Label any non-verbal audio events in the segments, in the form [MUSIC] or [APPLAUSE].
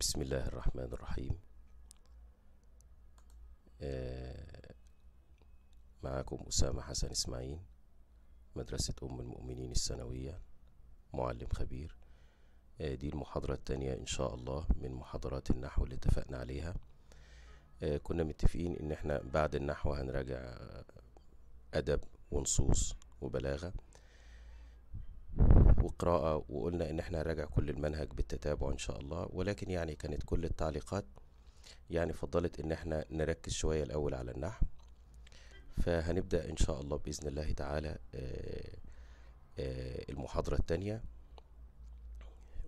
بسم الله الرحمن الرحيم آه، معكم معاكم أسامة حسن إسماعيل مدرسة أم المؤمنين الثانوية معلم خبير آه، دي المحاضرة التانية إن شاء الله من محاضرات النحو اللي اتفقنا عليها آه، كنا متفقين إن احنا بعد النحو هنراجع أدب ونصوص وبلاغة وقراءة وقلنا إن إحنا هنراجع كل المنهج بالتتابع إن شاء الله ولكن يعني كانت كل التعليقات يعني فضلت إن إحنا نركز شوية الأول على النحو فهنبدأ إن شاء الله بإذن الله تعالى آه، آه، المحاضرة الثانية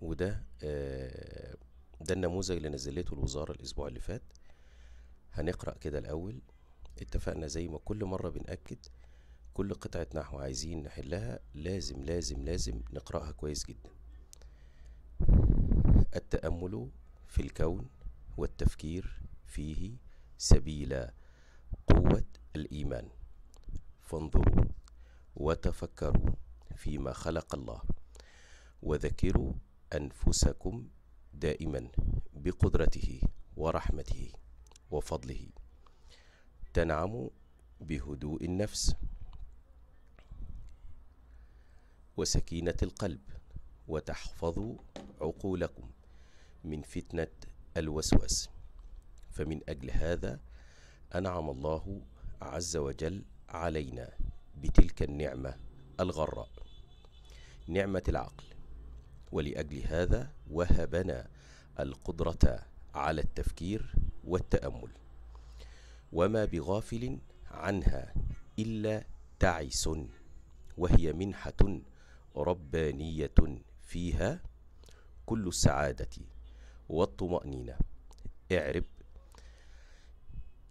وده آه، ده النموذج اللي نزلته الوزارة الأسبوع اللي فات هنقرأ كده الأول اتفقنا زي ما كل مرة بنأكد كل قطعة نحو عايزين نحلها لازم لازم لازم نقرأها كويس جدا التأمل في الكون والتفكير فيه سبيل قوة الإيمان فانظروا وتفكروا فيما خلق الله وذكروا أنفسكم دائما بقدرته ورحمته وفضله تنعم بهدوء النفس وسكينة القلب وتحفظوا عقولكم من فتنة الوسواس فمن أجل هذا أنعم الله عز وجل علينا بتلك النعمة الغراء نعمة العقل ولأجل هذا وهبنا القدرة على التفكير والتأمل وما بغافل عنها إلا تعس وهي منحة ربانية فيها كل السعادة والطمأنينة اعرب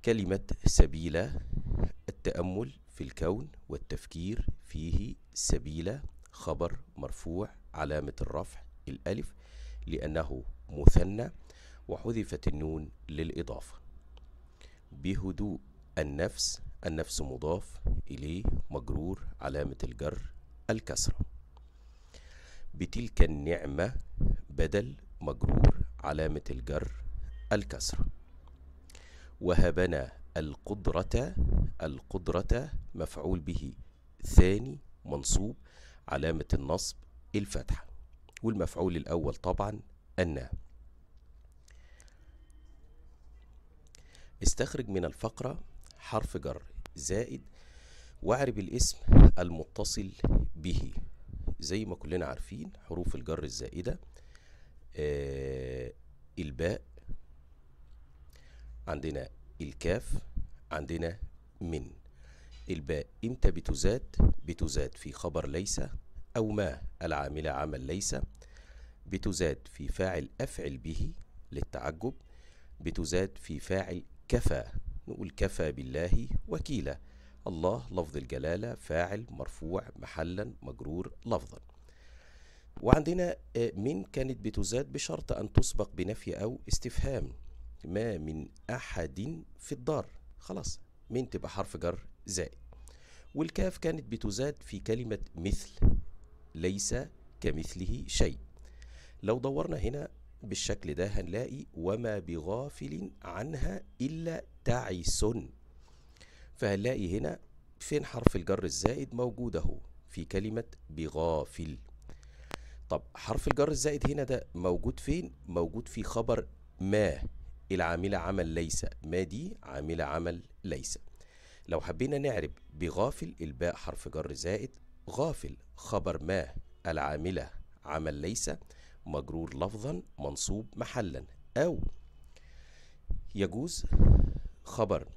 كلمة سبيل التأمل في الكون والتفكير فيه سبيل خبر مرفوع علامة الرفع الألف لأنه مثنى وحذفت النون للإضافة بهدوء النفس النفس مضاف إليه مجرور علامة الجر الكسرة بتلك النعمة بدل مجرور علامة الجر الكسرة وهبنا القدرة القدرة مفعول به ثاني منصوب علامة النصب الفتحة والمفعول الأول طبعا أن استخرج من الفقرة حرف جر زائد واعرب الاسم المتصل به زي ما كلنا عارفين حروف الجر الزائدة آه الباء عندنا الكاف عندنا من الباء امتى بتزاد بتزاد في خبر ليس او ما العامله عمل ليس بتزاد في فاعل افعل به للتعجب بتزاد في فاعل كفى نقول كفى بالله وكيلا الله لفظ الجلالة فاعل مرفوع محلا مجرور لفظا وعندنا آه، من كانت بتزاد بشرط أن تسبق بنفي أو استفهام ما من أحد في الدار خلاص من تبقى حرف جر زائد والكاف كانت بتزاد في كلمة مثل ليس كمثله شيء لو دورنا هنا بالشكل ده هنلاقي وما بغافل عنها إلا تعس فهنلاقي هنا فين حرف الجر الزائد موجود اهو في كلمة بغافل طب حرف الجر الزائد هنا ده موجود فين؟ موجود في خبر ما العاملة عمل ليس ما دي عاملة عمل ليس لو حبينا نعرب بغافل الباء حرف جر زائد غافل خبر ما العاملة عمل ليس مجرور لفظا منصوب محلا أو يجوز خبر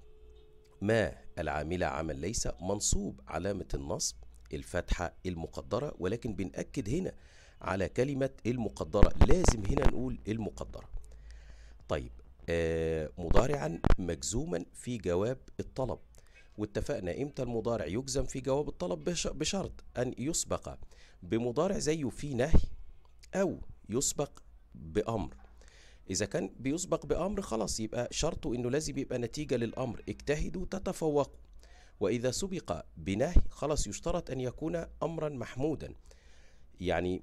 ما العاملة عمل ليس منصوب علامة النصب الفتحة المقدرة ولكن بنأكد هنا على كلمة المقدرة لازم هنا نقول المقدرة طيب آه مضارعا مجزوما في جواب الطلب واتفقنا امتى المضارع يجزم في جواب الطلب بشرط ان يسبق بمضارع زيه في نهي او يسبق بامر اذا كان بيسبق بامر خلاص يبقى شرطه انه لازم يبقى نتيجه للامر اجتهدوا تتفوقوا واذا سبق بنهي خلاص يشترط ان يكون امرا محمودا يعني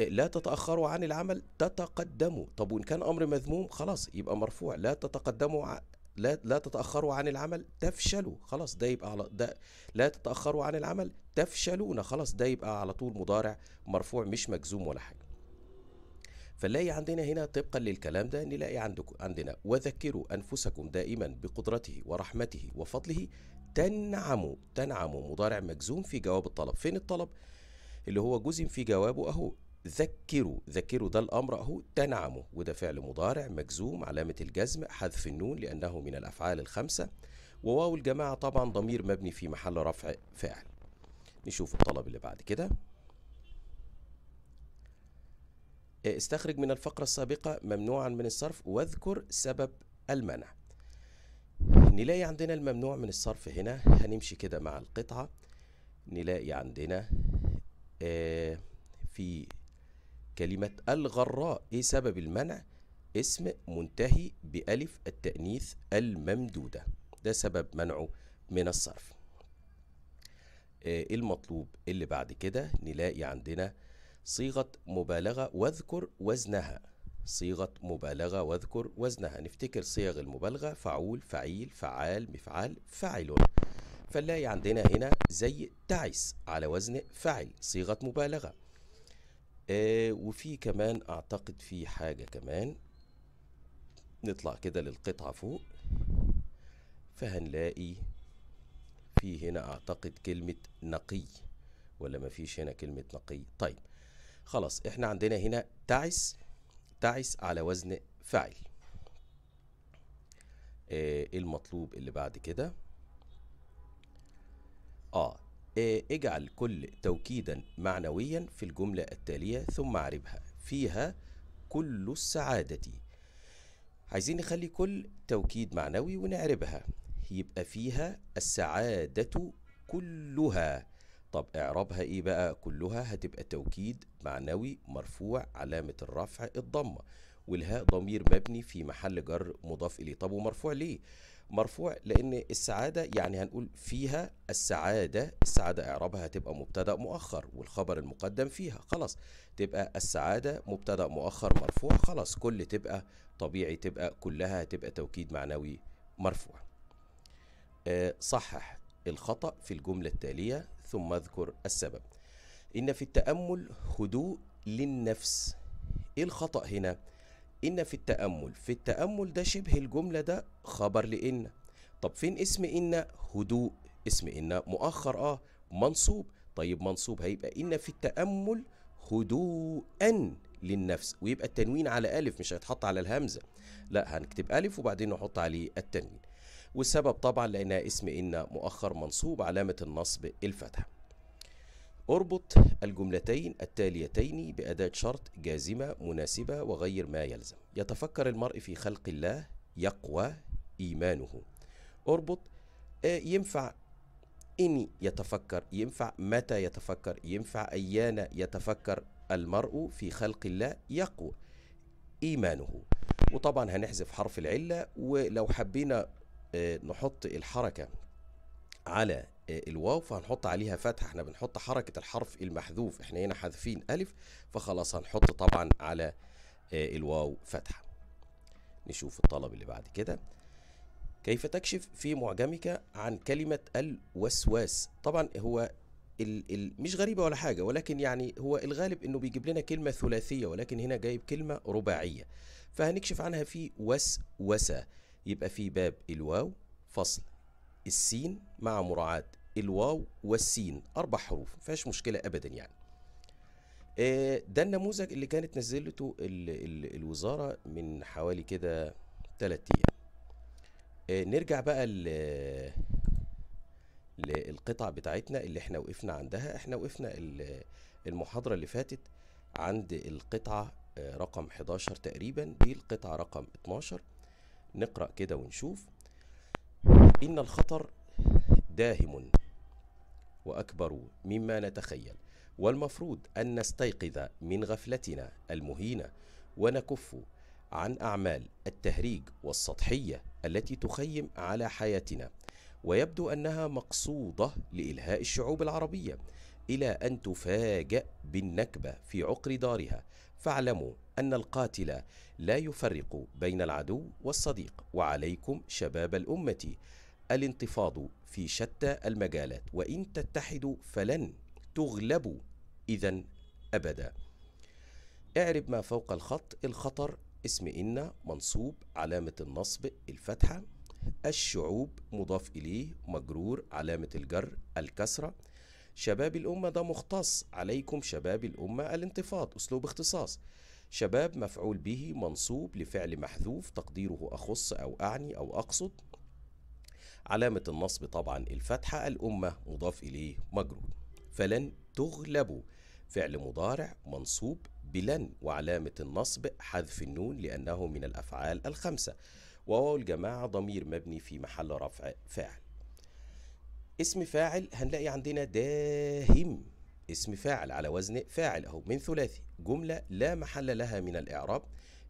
إيه، لا تتأخروا عن العمل تتقدموا طب وإن كان أمر مذموم خلاص يبقى مرفوع لا تتقدموا لا لا تتأخروا عن العمل تفشلوا خلاص ده يبقى على ده لا تتأخروا عن العمل تفشلون خلاص ده يبقى على طول مضارع مرفوع مش مجزوم ولا حاجة فنلاقي عندنا هنا طبقا للكلام ده نلاقي عندك عندنا وذكروا أنفسكم دائما بقدرته ورحمته وفضله تنعموا تنعموا مضارع مجزوم في جواب الطلب فين الطلب اللي هو جزم في جوابه أهو ذكروا ذكروا ده الأمر أهو تنعموا وده فعل مضارع مجزوم علامة الجزم حذف النون لأنه من الأفعال الخمسة وواو الجماعة طبعا ضمير مبني في محل رفع فاعل نشوف الطلب اللي بعد كده استخرج من الفقرة السابقة ممنوعا من الصرف واذكر سبب المنع نلاقي عندنا الممنوع من الصرف هنا هنمشي كده مع القطعة نلاقي عندنا آه، في كلمة الغراء ايه سبب المنع اسم منتهي بألف التأنيث الممدودة ده سبب منعه من الصرف آه، المطلوب اللي بعد كده نلاقي عندنا صيغة مبالغة واذكر وزنها صيغة مبالغة واذكر وزنها نفتكر صيغ المبالغة فعول فعيل فعال مفعال فاعل فنلاقي عندنا هنا زي تعس على وزن فعل صيغة مبالغة آه وفي كمان أعتقد في حاجة كمان نطلع كده للقطعة فوق فهنلاقي في هنا أعتقد كلمة نقي ولا مفيش هنا كلمة نقي طيب خلاص احنا عندنا هنا تعس تعس على وزن فاعل آه إيه المطلوب اللي بعد كده آه،, اه اجعل كل توكيدا معنويا في الجملة التالية ثم عربها فيها كل السعادة عايزين نخلي كل توكيد معنوي ونعربها يبقى فيها السعادة كلها طب اعرابها ايه بقى كلها هتبقى توكيد معنوي مرفوع علامة الرفع الضمة والهاء ضمير مبني في محل جر مضاف اليه طب ومرفوع ليه مرفوع لان السعادة يعني هنقول فيها السعادة السعادة اعرابها هتبقى مبتدأ مؤخر والخبر المقدم فيها خلاص تبقى السعادة مبتدأ مؤخر مرفوع خلاص كل تبقى طبيعي تبقى كلها هتبقى توكيد معنوي مرفوع أه صحح الخطأ في الجملة التالية ثم اذكر السبب إن في التأمل هدوء للنفس إيه الخطأ هنا؟ إن في التأمل في التأمل ده شبه الجملة ده خبر لإن طب فين اسم إن هدوء اسم إن مؤخر آه منصوب طيب منصوب هيبقى إن في التأمل هدوءا للنفس ويبقى التنوين على ألف مش هيتحط على الهمزة لا هنكتب ألف وبعدين نحط عليه التنوين والسبب طبعا لأنها اسم إن مؤخر منصوب علامة النصب الفتحة اربط الجملتين التاليتين بأداة شرط جازمة مناسبة وغير ما يلزم يتفكر المرء في خلق الله يقوى إيمانه اربط آه، ينفع إن يتفكر ينفع متى يتفكر ينفع أيان يتفكر المرء في خلق الله يقوى إيمانه وطبعا هنحذف حرف العلة ولو حبينا آه، نحط الحركة على آه، الواو فهنحط عليها فتحة احنا بنحط حركة الحرف المحذوف احنا هنا حذفين ألف فخلاص هنحط طبعا على آه، الواو فتحة نشوف الطلب اللي بعد كده كيف تكشف في معجمك عن كلمة الوسواس طبعا هو ال ال مش غريبة ولا حاجة ولكن يعني هو الغالب انه بيجيب لنا كلمة ثلاثية ولكن هنا جايب كلمة رباعية فهنكشف عنها في وسوسة يبقى في باب الواو فصل السين مع مراعاة الواو والسين أربع حروف مفيهاش مشكلة أبدا يعني آه، ده النموذج اللي كانت نزلته الـ الـ الوزارة من حوالي كده تلات أيام آه، نرجع بقى للقطع بتاعتنا اللي احنا وقفنا عندها احنا وقفنا المحاضرة اللي فاتت عند القطعة آه، رقم 11 تقريبا دي القطعة رقم 12 نقرأ كده ونشوف إن الخطر داهم وأكبر مما نتخيل والمفروض أن نستيقظ من غفلتنا المهينة ونكف عن أعمال التهريج والسطحية التي تخيم على حياتنا ويبدو أنها مقصودة لإلهاء الشعوب العربية إلى أن تفاجأ بالنكبة في عقر دارها فاعلموا أن القاتل لا يفرق بين العدو والصديق وعليكم شباب الامه الانتفاض في شتى المجالات وان تتحدوا فلن تغلبوا اذا ابدا اعرب ما فوق الخط الخطر اسم إن منصوب علامة النصب الفتحة الشعوب مضاف إليه مجرور علامة الجر الكسرة شباب الأمة ده مختص عليكم شباب الأمة الانتفاض أسلوب اختصاص شباب مفعول به منصوب لفعل محذوف تقديره أخص أو أعني أو أقصد علامة النصب طبعا الفتحة الأمة مضاف إليه مجرور فلن تغلبوا فعل مضارع منصوب بلن وعلامة النصب حذف النون لأنه من الأفعال الخمسة وواو الجماعة ضمير مبني في محل رفع فاعل اسم فاعل هنلاقي عندنا داهم اسم فاعل على وزن فاعل أهو من ثلاثي جملة لا محل لها من الإعراب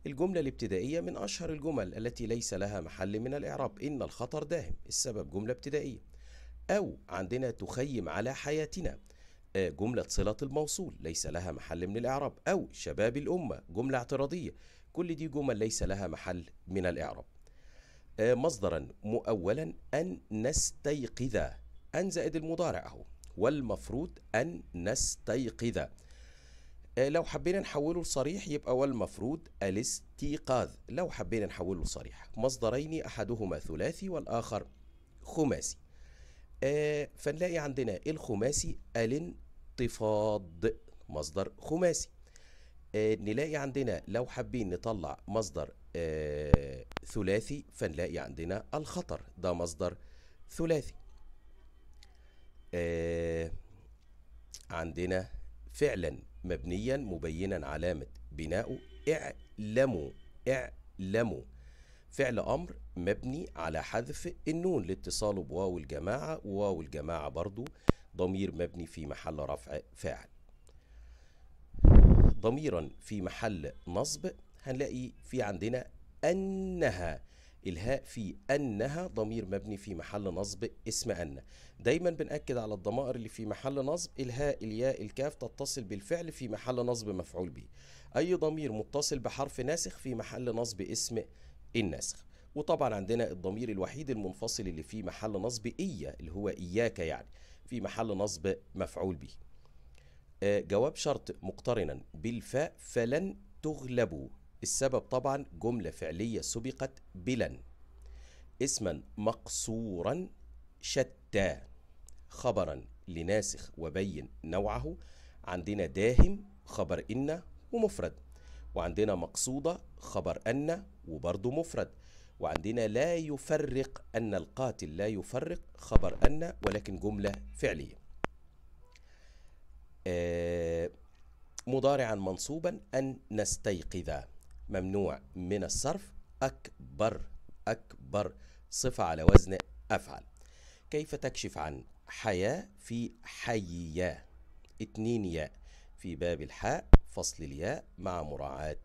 الجملة الابتدائية من أشهر الجمل التي ليس لها محل من الإعراب إن الخطر داهم السبب جملة ابتدائية أو عندنا تخيم على حياتنا آه، جملة صلة الموصول ليس لها محل من الإعراب أو شباب الأمة جملة اعتراضية كل دي جمل ليس لها محل من الإعراب آه، مصدرا مؤولا أن نستيقظ أن زائد المضارع أهو والمفروض أن نستيقظ آه، لو حبينا نحوله لصريح يبقى والمفروض الاستيقاظ لو حبينا نحوله لصريح مصدرين أحدهما ثلاثي والآخر خماسي آه، فنلاقي عندنا الخماسي الانتفاض مصدر خماسي آه، نلاقي عندنا لو حابين نطلع مصدر ثلاثي فنلاقي عندنا الخطر ده مصدر ثلاثي آه، عندنا فعلا مبنيا مبينا علامة بناؤه اعلموا اعلموا فعل أمر مبني على حذف النون لاتصاله بواو الجماعة وواو الجماعة برضو ضمير مبني في محل رفع فاعل ضميرا في محل نصب هنلاقي في عندنا أنها الهاء في انها ضمير مبني في محل نصب اسم ان دايما بناكد على الضمائر اللي في محل نصب الهاء الياء الكاف تتصل بالفعل في محل نصب مفعول به اي ضمير متصل بحرف ناسخ في محل نصب اسم الناسخ وطبعا عندنا الضمير الوحيد المنفصل اللي في محل نصب إيا اللي هو إياك يعني في محل نصب مفعول به آه جواب شرط مقترنا بالفاء فلن تغلبوا السبب طبعا جملة فعلية سبقت بلا اسما مقصورا شتى خبرا لناسخ وبين نوعه عندنا داهم خبر إن ومفرد وعندنا مقصودة خبر أن وبرضه مفرد وعندنا لا يفرق أن القاتل لا يفرق خبر أن ولكن جملة فعلية آه، مضارعا منصوبا أن نستيقظ ممنوع من الصرف أكبر أكبر صفة على وزن أفعل كيف تكشف عن حياة في حيية اتنين ياء في باب الحاء فصل الياء مع مراعاة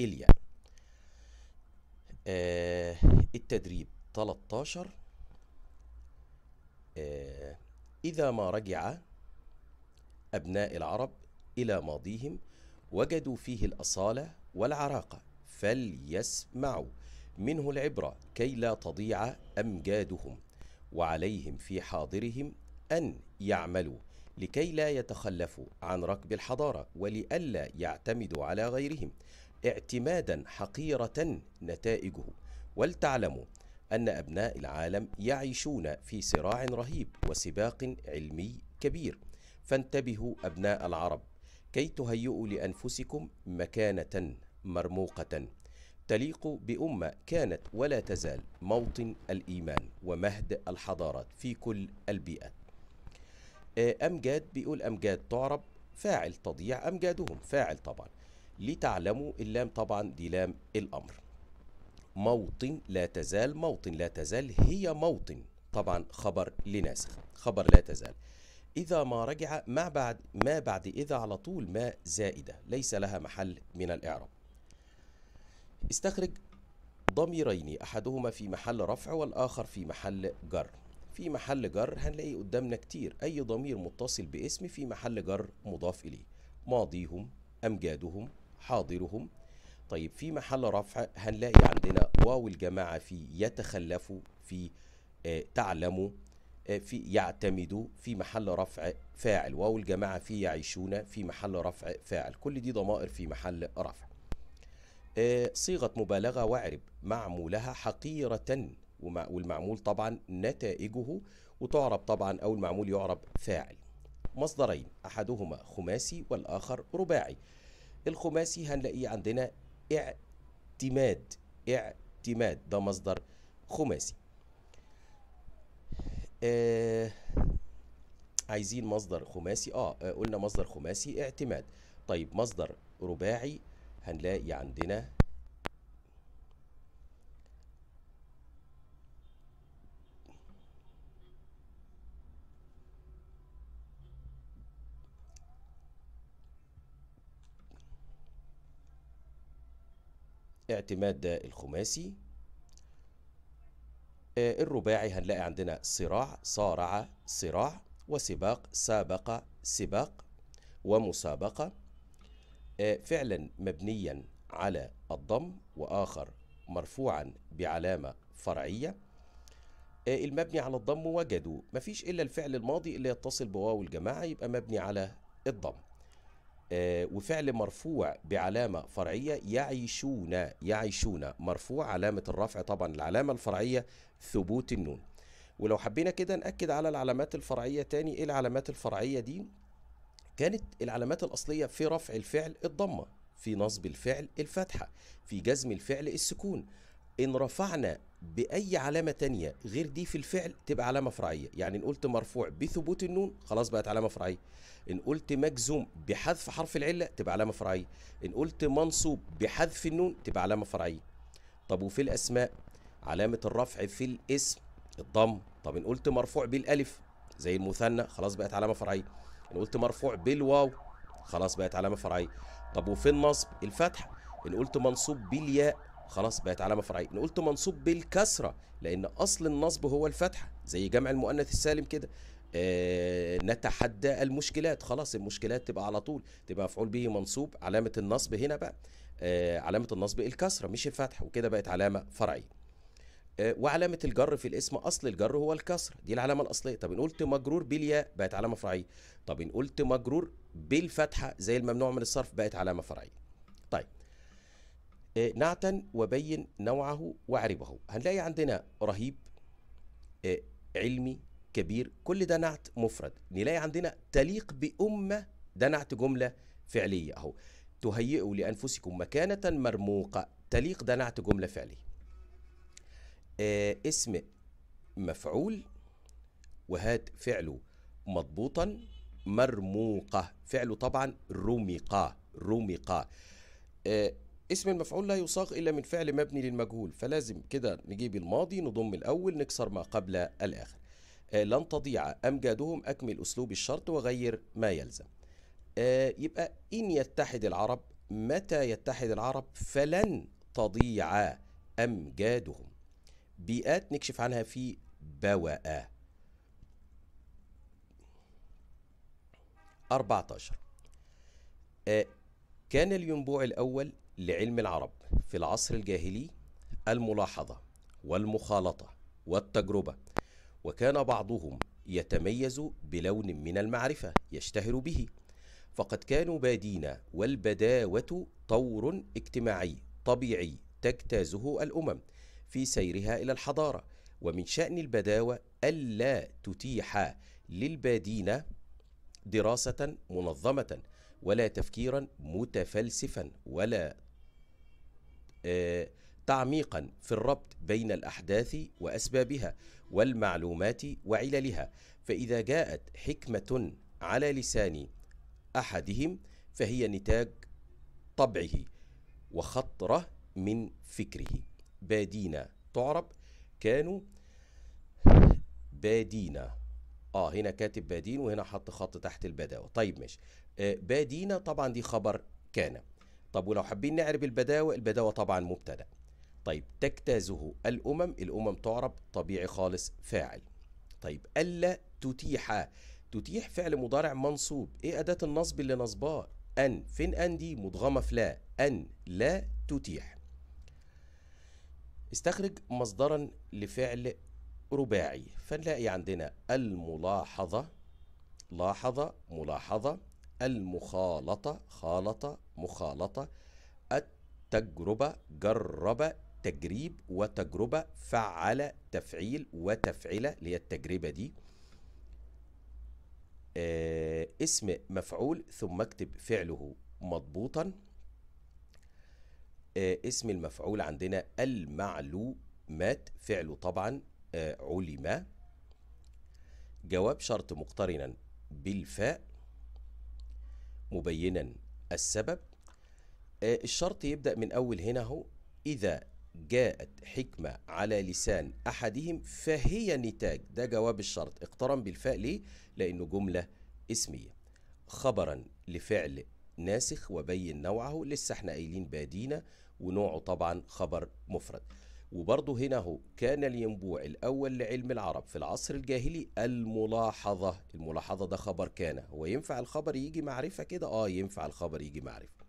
الياء آه التدريب 13 آه إذا ما رجع أبناء العرب إلى ماضيهم وجدوا فيه الأصالة والعراقة فليسمعوا منه العبرة كي لا تضيع أمجادهم وعليهم في حاضرهم أن يعملوا لكي لا يتخلفوا عن ركب الحضارة ولئلا يعتمدوا على غيرهم اعتمادا حقيرة نتائجه ولتعلموا أن أبناء العالم يعيشون في صراع رهيب وسباق علمي كبير فانتبهوا أبناء العرب كي تهيئوا لأنفسكم مكانة مرموقة تليق بأمة كانت ولا تزال موطن الإيمان ومهد الحضارات في كل البيئات أمجاد بيقول أمجاد تعرب فاعل تضيع أمجادهم فاعل طبعا لتعلموا اللام طبعا دي لام الأمر موطن لا تزال موطن لا تزال هي موطن طبعا خبر لناسخ خبر لا تزال إذا ما رجع ما بعد ما بعد إذا على طول ما زائدة ليس لها محل من الإعراب استخرج ضميرين أحدهما في محل رفع والآخر في محل جر في محل جر هنلاقي قدامنا كتير أي ضمير متصل باسم في محل جر مضاف إليه ماضيهم أمجادهم حاضرهم طيب في محل رفع هنلاقي عندنا واو الجماعة في يتخلفوا في آه، تعلموا آه، في يعتمدوا في محل رفع فاعل واو الجماعة في يعيشون في محل رفع فاعل كل دي ضمائر في محل رفع آه، صيغة مبالغة واعرب معمولها حقيرة والمعمول طبعا نتائجه وتعرب طبعا أو المعمول يعرب فاعل مصدرين أحدهما خماسي والآخر رباعي الخماسي هنلاقيه عندنا اعتماد اعتماد ده مصدر خماسي آه عايزين مصدر خماسي اه قلنا مصدر خماسي اعتماد طيب مصدر رباعي هنلاقي عندنا اعتماد ده الخماسي آه، الرباعي هنلاقي عندنا صراع صارع صراع وسباق سابق سباق ومسابقة آه، فعلا مبنيا على الضم واخر مرفوعا بعلامه فرعيه آه، المبني على الضم وجدوا مفيش الا الفعل الماضي اللي يتصل بواو الجماعه يبقى مبني على الضم آه، وفعل مرفوع بعلامه فرعيه يعيشون يعيشون مرفوع علامه الرفع طبعا العلامه الفرعيه ثبوت النون ولو حبينا كده ناكد على العلامات الفرعيه تاني ايه العلامات الفرعيه دي كانت العلامات الأصلية في رفع الفعل الضمة في نصب الفعل الفتحة في جزم الفعل السكون إن رفعنا بأي علامة تانية غير دي في الفعل تبقى علامة فرعية يعني إن قلت مرفوع بثبوت النون خلاص بقت علامة فرعية إن قلت مجزوم بحذف حرف العلة تبقى علامة فرعية إن قلت منصوب بحذف النون تبقى علامة فرعية طب وفي الأسماء علامة الرفع في الاسم الضم طب إن قلت مرفوع بالألف زي المثنى خلاص بقت علامة فرعية انا قلت مرفوع بالواو خلاص بقت علامه فرعيه طب وفي النصب الفتحه ان قلت منصوب بالياء خلاص بقت علامه فرعيه ان قلت منصوب بالكسره لان اصل النصب هو الفتحه زي جمع المؤنث السالم كده آه نتحدى المشكلات خلاص المشكلات تبقى على طول تبقى مفعول به منصوب علامه النصب هنا بقى آه علامه النصب الكسره مش الفتحه وكده بقت علامه فرعيه آه، وعلامه الجر في الاسم اصل الجر هو الكسر دي العلامه الاصليه طب ان قلت مجرور بالياء بقت علامه فرعيه طب ان قلت مجرور بالفتحه زي الممنوع من الصرف بقت علامه فرعيه طيب آه، نعتا وبين نوعه واعربه هنلاقي عندنا رهيب آه، علمي كبير كل ده نعت مفرد نلاقي عندنا تليق بأمة ده نعت جملة فعلية أهو تهيئوا لأنفسكم مكانة مرموقة تليق ده نعت جملة فعلية آه اسم مفعول وهات فعله مضبوطا مرموقة فعله طبعا رمقة رمقة آه اسم المفعول لا يصاغ إلا من فعل مبني للمجهول فلازم كده نجيب الماضي نضم الأول نكسر ما قبل الآخر آه لن تضيع أمجادهم أكمل أسلوب الشرط وغير ما يلزم آه يبقى إن يتحد العرب متى يتحد العرب فلن تضيع أمجادهم بيئات نكشف عنها في بواء 14 آه، كان الينبوع الأول لعلم العرب في العصر الجاهلي الملاحظة والمخالطة والتجربة وكان بعضهم يتميز بلون من المعرفة يشتهر به فقد كانوا بادين والبداوة طور اجتماعي طبيعي تجتازه الأمم في سيرها إلى الحضارة ومن شأن البداوة ألا تتيح للبادين دراسة منظمة ولا تفكيرا متفلسفا ولا آه، تعميقا في الربط بين الأحداث وأسبابها والمعلومات وعللها فإذا جاءت حكمة على لسان أحدهم فهي نتاج طبعه وخطرة من فكره بادينا تعرب كانوا بادينا اه هنا كاتب بادين وهنا حط خط تحت البداوه طيب ماشي آه بادينا طبعا دي خبر كان طب ولو حابين نعرب البداوه البداوه طبعا مبتدا طيب تجتازه الامم الامم تعرب طبيعي خالص فاعل طيب الا تتيح تتيح فعل مضارع منصوب ايه اداه النصب اللي نصباه ان فين ان دي في لا ان لا تتيح استخرج مصدرا لفعل رباعي فنلاقي عندنا الملاحظة لاحظ ملاحظة المخالطة خالط مخالطة التجربة جرب تجريب وتجربة فعل تفعيل وتفعلة اللي هي التجربة دي آه، اسم مفعول ثم اكتب فعله مضبوطا آه، اسم المفعول عندنا المعلومات فعله طبعا آه، علم جواب شرط مقترنا بالفاء مبينا السبب آه، الشرط يبدأ من أول هنا هو إذا جاءت حكمة على لسان أحدهم فهي نتاج ده جواب الشرط اقترن بالفاء ليه؟ لأنه جملة اسمية خبرا لفعل ناسخ وبين نوعه لسه احنا قايلين بادينا ونوعه طبعا خبر مفرد وبرضه هنا هو كان الينبوع الأول لعلم العرب في العصر الجاهلي الملاحظة الملاحظة ده خبر كان هو ينفع الخبر يجي معرفة كده آه ينفع الخبر يجي معرفة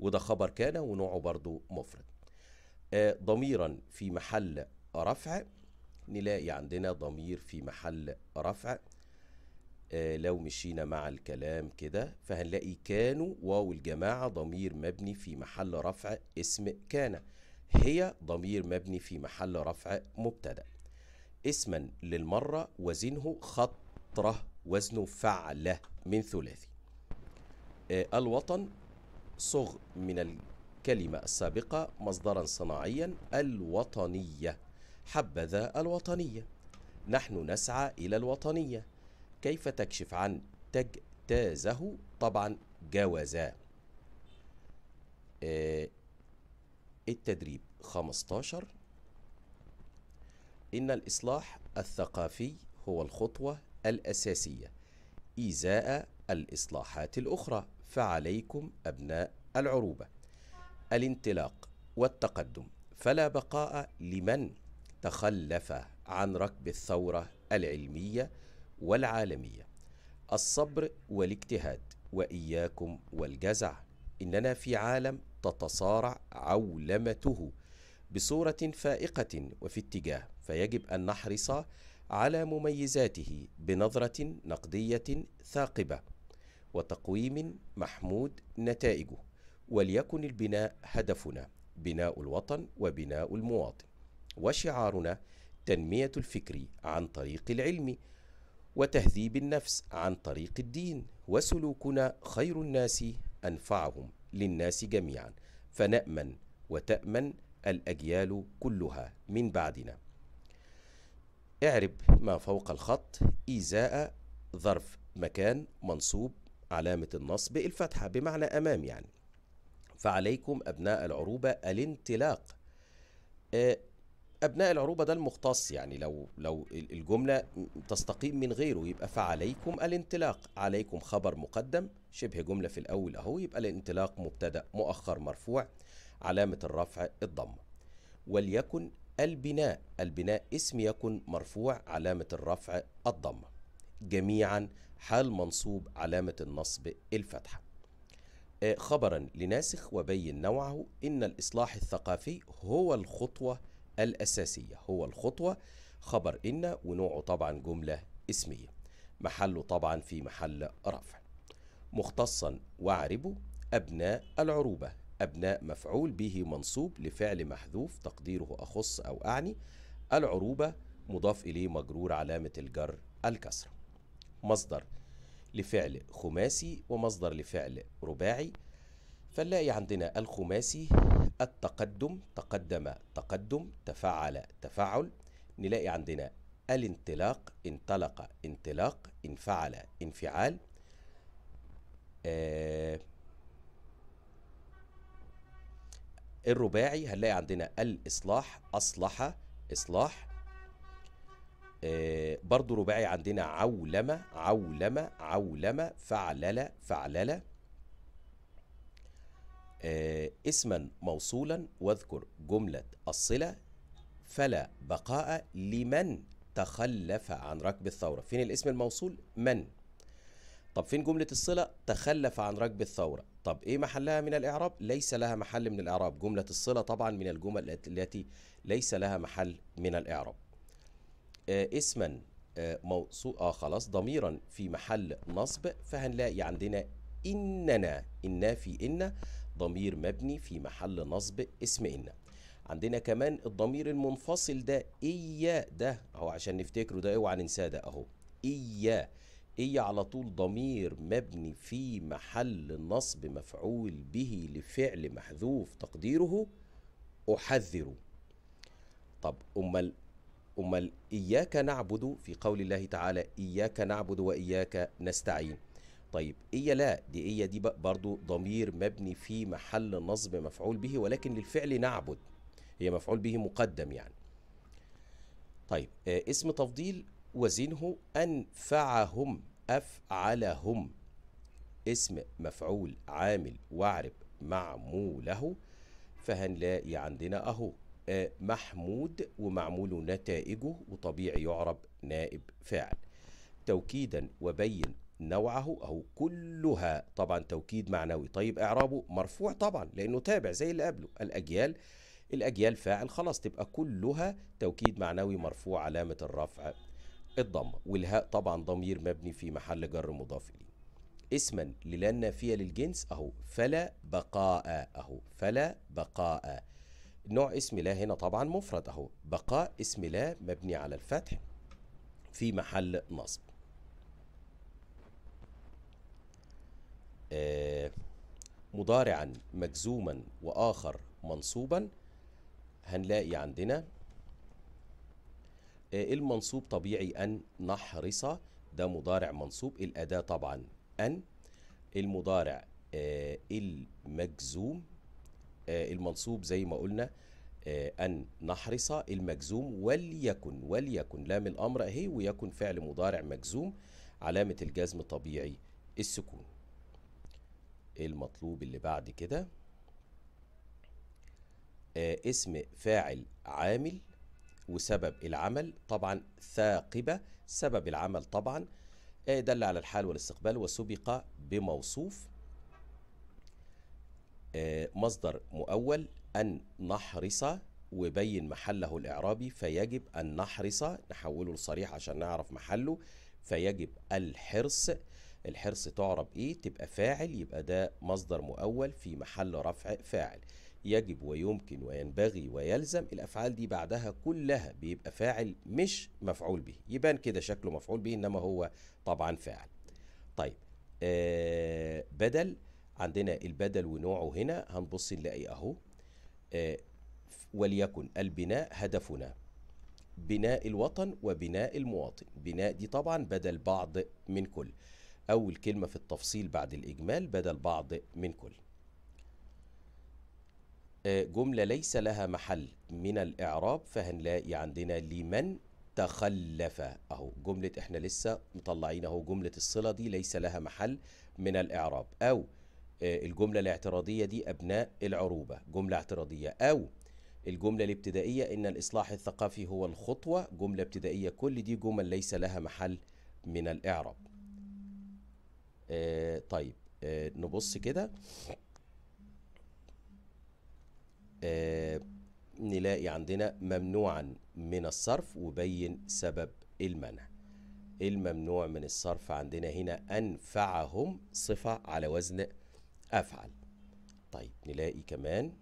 وده خبر كان ونوعه برضه مفرد آه ضميرا في محل رفع نلاقي عندنا ضمير في محل رفع آه، لو مشينا مع الكلام كده فهنلاقي كانوا واو الجماعة ضمير مبني في محل رفع اسم كان هي ضمير مبني في محل رفع مبتدأ اسما للمرة وزنه خطرة وزنه فعلة من ثلاثي آه، الوطن صغ من الكلمة السابقة مصدرا صناعيا الوطنية حبذا الوطنية نحن نسعى إلى الوطنية كيف تكشف عن تجتازه طبعا جوزا آه، التدريب 15 إن الإصلاح الثقافي هو الخطوة الأساسية إزاء الإصلاحات الأخرى فعليكم أبناء العروبة الانطلاق والتقدم فلا بقاء لمن تخلف عن ركب الثورة العلمية والعالمية الصبر والاجتهاد وإياكم والجزع إننا في عالم تتصارع عولمته بصورة فائقة وفي اتجاه فيجب أن نحرص على مميزاته بنظرة نقدية ثاقبة وتقويم محمود نتائجه وليكن البناء هدفنا بناء الوطن وبناء المواطن وشعارنا تنمية الفكر عن طريق العلم وتهذيب النفس عن طريق الدين وسلوكنا خير الناس أنفعهم للناس جميعا فنأمن وتأمن الأجيال كلها من بعدنا اعرب ما فوق الخط إيزاء ظرف مكان منصوب علامة النصب الفتحة بمعنى أمام يعني فعليكم أبناء العروبة الانطلاق آه، ابناء العروبه ده المختص يعني لو لو الجمله تستقيم من غيره يبقى فعليكم الانطلاق عليكم خبر مقدم شبه جمله في الاول اهو يبقى الانطلاق مبتدا مؤخر مرفوع علامه الرفع الضمه وليكن البناء البناء اسم يكن مرفوع علامه الرفع الضمه جميعا حال منصوب علامه النصب الفتحه آه، خبرا لناسخ وبين نوعه ان الاصلاح الثقافي هو الخطوه الأساسية هو الخطوة خبر إن ونوعه طبعا جملة اسمية محله طبعا في محل رفع مختصا وعربه أبناء العروبة أبناء مفعول به منصوب لفعل محذوف تقديره أخص أو أعني العروبة مضاف إليه مجرور علامة الجر الكسرة مصدر لفعل خماسي ومصدر لفعل رباعي فنلاقي عندنا الخماسي التقدم تقدم تقدم تفعل تفعل نلاقي عندنا الانطلاق انطلق انطلاق انفعل انفعال آه الرباعي هنلاقي عندنا الإصلاح أصلح إصلاح آه برضو رباعي عندنا عولمة عولمة عولمة فعللة فعللة آه، اسما موصولا واذكر جملة الصلة فلا بقاء لمن تخلف عن ركب الثورة فين الاسم الموصول من طب فين جملة الصلة تخلف عن ركب الثورة طب ايه محلها من الاعراب ليس لها محل من الاعراب جملة الصلة طبعا من الجمل التي ليس لها محل من الاعراب آه اسما آه موصول اه خلاص ضميرا في محل نصب فهنلاقي عندنا اننا ان في ان ضمير مبني في محل نصب اسم إن عندنا كمان الضمير المنفصل ده إيا ده أهو عشان نفتكره ده اوعى ننساه ده أهو إيا إيا على طول ضمير مبني في محل نصب مفعول به لفعل محذوف تقديره أحذر طب أمال أمال إياك نعبد في قول الله تعالى إياك نعبد وإياك نستعين طيب إيه لا دي إيه دي برضو ضمير مبني في محل نصب مفعول به ولكن للفعل نعبد هي مفعول به مقدم يعني طيب آه اسم تفضيل وزنه أنفعهم أفعلهم اسم مفعول عامل واعرب معموله فهنلاقي عندنا أهو آه محمود ومعمول نتائجه وطبيعي يعرب نائب فاعل توكيدا وبين نوعه أو كلها طبعا توكيد معنوي طيب إعرابه مرفوع طبعا لأنه تابع زي اللي قبله الأجيال الأجيال فاعل خلاص تبقى كلها توكيد معنوي مرفوع علامة الرفع الضمة والهاء طبعا ضمير مبني في محل جر مضاف إليه اسما للا نافية للجنس أهو فلا بقاء أهو فلا بقاء نوع اسم لا هنا طبعا مفرد أهو بقاء اسم لا مبني على الفتح في محل نصب آه، مضارعا مجزوما وآخر منصوبا هنلاقي عندنا آه، المنصوب طبيعي أن نحرص ده مضارع منصوب الأداة طبعا أن المضارع آه، المجزوم المنصوب زي ما قلنا أن نحرص المجزوم وليكن وليكن لام الأمر أهي ويكن فعل مضارع مجزوم علامة الجزم طبيعي السكون إيه المطلوب اللي بعد كده آه اسم فاعل عامل وسبب العمل طبعا ثاقبة سبب العمل طبعا آه دل على الحال والاستقبال وسبق بموصوف آه مصدر مؤول أن نحرص وبين محله الإعرابي فيجب أن نحرص نحوله لصريح عشان نعرف محله فيجب الحرص الحرص تعرب ايه تبقى فاعل يبقى ده مصدر مؤول في محل رفع فاعل يجب ويمكن وينبغي ويلزم الافعال دي بعدها كلها بيبقى فاعل مش مفعول به يبان كده شكله مفعول به انما هو طبعا فاعل طيب آه بدل عندنا البدل ونوعه هنا هنبص نلاقي اهو آه وليكن البناء هدفنا بناء الوطن وبناء المواطن بناء دي طبعا بدل بعض من كل أول كلمة في التفصيل بعد الإجمال بدل بعض من كل آه، جملة ليس لها محل من الإعراب فهنلاقي يعني عندنا لمن تخلف أهو جملة إحنا لسه مطلعين أهو جملة الصلة دي ليس لها محل من الإعراب أو آه، الجملة الاعتراضية دي أبناء العروبة جملة اعتراضية أو الجملة الابتدائية إن الإصلاح الثقافي هو الخطوة جملة ابتدائية كل دي جمل ليس لها محل من الإعراب آه، طيب آه نبص كده آه نلاقي عندنا ممنوعا من الصرف وبين سبب المنع الممنوع من الصرف عندنا هنا أنفعهم صفة على وزن أفعل طيب نلاقي كمان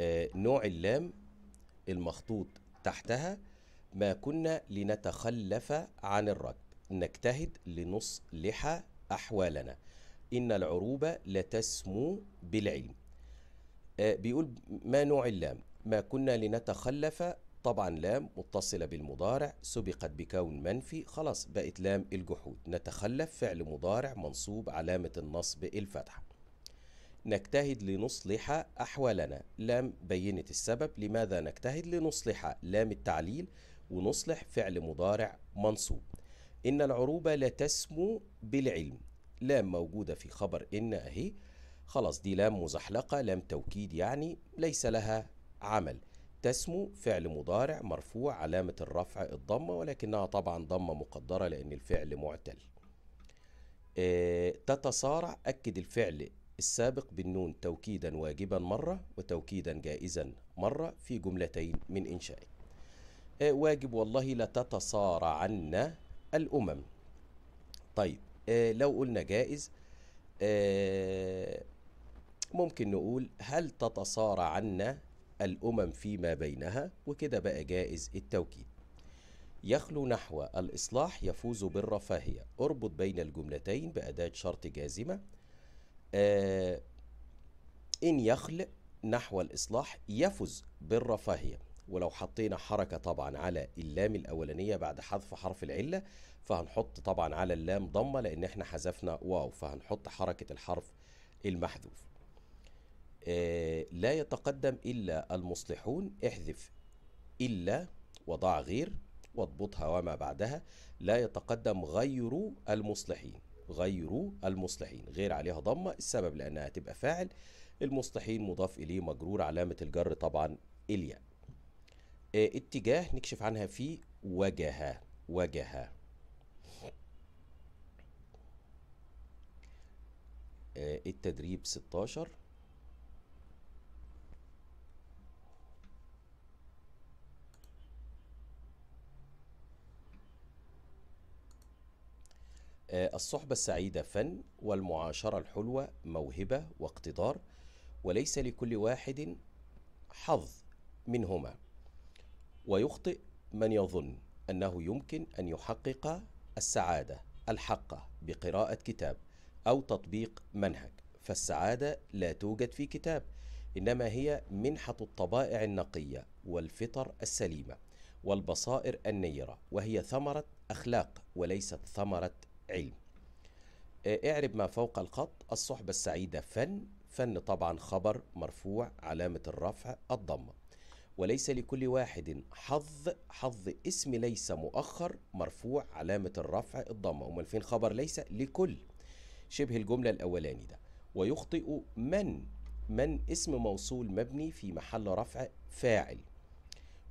آه نوع اللام المخطوط تحتها ما كنا لنتخلف عن الركب نجتهد لنصلح أحوالنا إن العروبة لتسمو بالعلم آه، بيقول ما نوع اللام ما كنا لنتخلف طبعا لام متصلة بالمضارع سبقت بكون منفي خلاص بقت لام الجحود نتخلف فعل مضارع منصوب علامة النصب الفتحة نجتهد لنصلح أحوالنا لام بينت السبب لماذا نجتهد لنصلح لام التعليل ونصلح فعل مضارع منصوب إن العروبة لا تسمو بالعلم لام موجودة في خبر إن أهي خلاص دي لام مزحلقة لام توكيد يعني ليس لها عمل تسمو فعل مضارع مرفوع علامة الرفع الضمة ولكنها طبعا ضمة مقدرة لأن الفعل معتل آه، تتصارع أكد الفعل السابق بالنون توكيدا واجبا مرة وتوكيدا جائزا مرة في جملتين من إنشائه إيه، واجب والله لا تتصارع عنا الأمم طيب إيه، لو قلنا جائز إيه، ممكن نقول هل تتصارع عنا الأمم فيما بينها وكده بقى جائز التوكيد يخلو نحو الإصلاح يفوز بالرفاهية اربط بين الجملتين بأداة شرط جازمة إن يخل نحو الإصلاح يفز بالرفاهية ولو حطينا حركة طبعا على اللام الأولانية بعد حذف حرف العلة فهنحط طبعا على اللام ضمة لأن احنا حذفنا واو فهنحط حركة الحرف المحذوف آه لا يتقدم إلا المصلحون احذف إلا وضع غير واضبطها وما بعدها لا يتقدم غير المصلحين غير المصلحين غير عليها ضمة السبب لأنها هتبقى فاعل المصلحين مضاف إليه مجرور علامة الجر طبعا الياء آه، اتجاه نكشف عنها في وجهة وجهة آه، التدريب 16 آه، الصحبة السعيدة فن والمعاشرة الحلوة موهبة واقتدار وليس لكل واحد حظ منهما ويخطئ من يظن انه يمكن ان يحقق السعاده الحقه بقراءه كتاب او تطبيق منهج فالسعاده لا توجد في كتاب انما هي منحه الطبائع النقيه والفطر السليمه والبصائر النيره وهي ثمره اخلاق وليست ثمره علم آه، اعرب ما فوق الخط الصحبه السعيده فن فن طبعا خبر مرفوع علامه الرفع الضمه وليس لكل واحد حظ حظ اسم ليس مؤخر مرفوع علامة الرفع الضمة أمال فين خبر ليس لكل شبه الجملة الأولاني ده ويخطئ من من اسم موصول مبني في محل رفع فاعل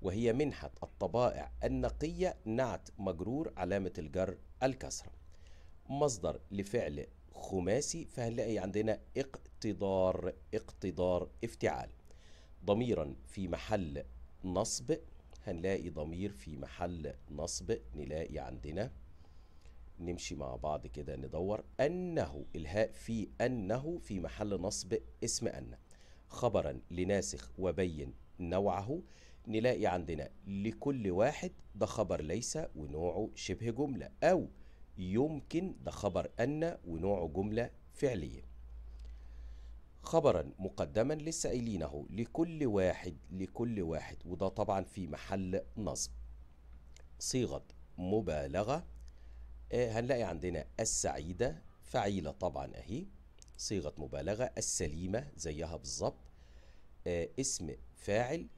وهي منحة الطبائع النقية نعت مجرور علامة الجر الكسرة مصدر لفعل خماسي فهنلاقي عندنا اقتدار اقتدار افتعال ضميرا في محل نصب هنلاقي ضمير في محل نصب نلاقي عندنا نمشي مع بعض كده ندور أنه الهاء في أنه في محل نصب اسم أن خبرا لناسخ وبين نوعه نلاقي عندنا لكل واحد ده خبر ليس ونوعه شبه جملة أو يمكن ده خبر أن ونوعه جملة فعلية خبرا مقدما للسائلين اهو لكل واحد لكل واحد وده طبعا في محل نصب صيغه مبالغه آه، هنلاقي عندنا السعيده فعيله طبعا اهي صيغه مبالغه السليمه زيها بالظبط آه، اسم فاعل [COUGHS]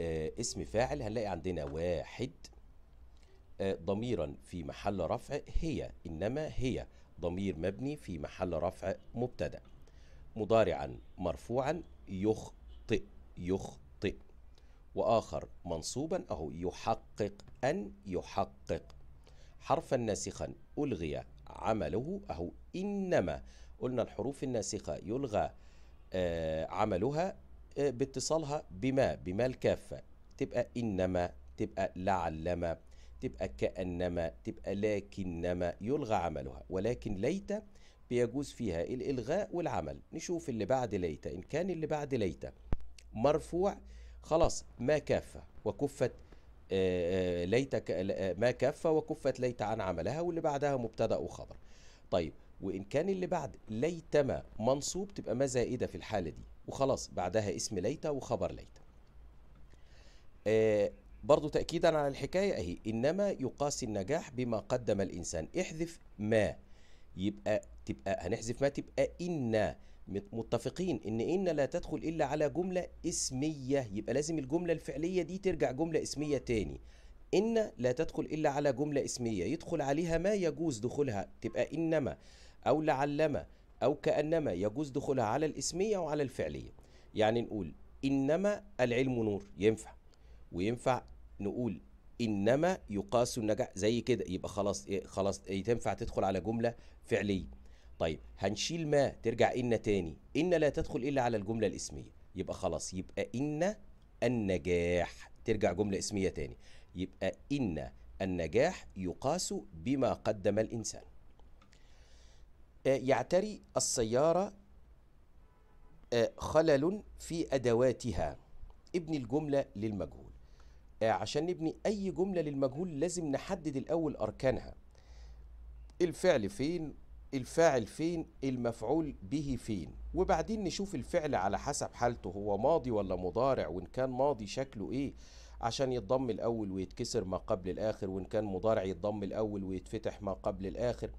آه، اسم فاعل هنلاقي عندنا واحد ضميرا في محل رفع هي انما هي ضمير مبني في محل رفع مبتدا مضارعا مرفوعا يخطئ يخطئ واخر منصوبا اهو يحقق ان يحقق حرفا ناسخا الغي عمله اهو انما قلنا الحروف الناسخه يلغى آه، عملها آه، باتصالها بما بما الكافه تبقى انما تبقى لعلما تبقى كأنما تبقى لكنما يلغى عملها ولكن ليت بيجوز فيها الإلغاء والعمل نشوف اللي بعد ليت إن كان اللي بعد ليت مرفوع خلاص ما كافة وكفت آه، آه، ليت آه، ما كافة وكفت ليت عن عملها واللي بعدها مبتدأ وخبر طيب وإن كان اللي بعد ليتما منصوب تبقى ما زائدة في الحالة دي وخلاص بعدها اسم ليت وخبر ليت برضو تأكيدا على الحكاية أهي إنما يقاس النجاح بما قدم الإنسان احذف ما يبقى تبقى هنحذف ما تبقى إن متفقين إن إن لا تدخل إلا على جملة اسمية يبقى لازم الجملة الفعلية دي ترجع جملة اسمية تاني إن لا تدخل إلا على جملة اسمية يدخل عليها ما يجوز دخولها تبقى إنما أو لعلما أو كأنما يجوز دخولها على الاسمية وعلى الفعلية يعني نقول إنما العلم نور ينفع وينفع نقول انما يقاس النجاح زي كده يبقى خلاص إيه خلاص تنفع تدخل على جمله فعليه طيب هنشيل ما ترجع ان تاني ان لا تدخل الا على الجمله الاسميه يبقى خلاص يبقى ان النجاح ترجع جمله اسميه تاني يبقى ان النجاح يقاس بما قدم الانسان آه، يعتري السياره آه، خلل في ادواتها ابن الجمله للمجهول آه، عشان نبني أي جملة للمجهول لازم نحدد الأول أركانها الفعل فين الفاعل فين المفعول به فين وبعدين نشوف الفعل على حسب حالته هو ماضي ولا مضارع وإن كان ماضي شكله إيه عشان يتضم الأول ويتكسر ما قبل الآخر وإن كان مضارع يتضم الأول ويتفتح ما قبل الآخر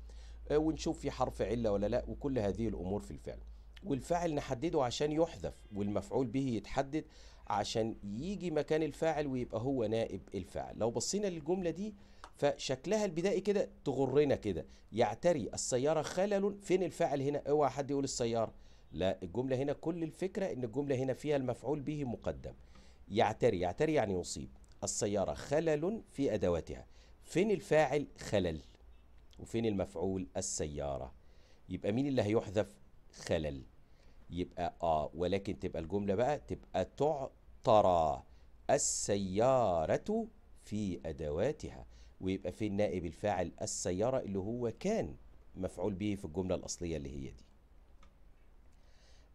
آه، ونشوف في حرف علة ولا لا وكل هذه الأمور في الفعل والفاعل نحدده عشان يحذف والمفعول به يتحدد عشان يجي مكان الفاعل ويبقى هو نائب الفاعل لو بصينا للجملة دي فشكلها البدائي كده تغرنا كده يعتري السيارة خلل فين الفاعل هنا اوعى حد يقول السيارة لا الجملة هنا كل الفكرة ان الجملة هنا فيها المفعول به مقدم يعتري يعتري يعني يصيب السيارة خلل في أدواتها فين الفاعل خلل وفين المفعول السيارة يبقى مين اللي هيحذف خلل يبقى اه ولكن تبقى الجمله بقى تبقى تع ترى السيارة في أدواتها ويبقى فين النائب الفاعل السيارة اللي هو كان مفعول به في الجملة الأصلية اللي هي دي